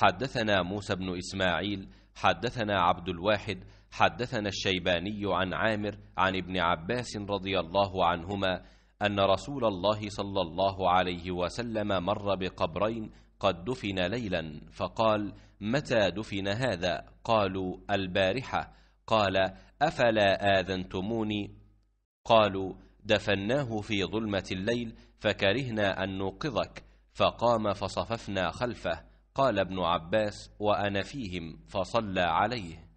حدثنا موسى بن إسماعيل حدثنا عبد الواحد حدثنا الشيباني عن عامر عن ابن عباس رضي الله عنهما أن رسول الله صلى الله عليه وسلم مر بقبرين قد دفن ليلا فقال متى دفن هذا قالوا البارحة قال أفلا آذنتموني قالوا دفناه في ظلمة الليل فكرهنا أن نوقظك فقام فصففنا خلفه قال ابن عباس وانا فيهم فصلى عليه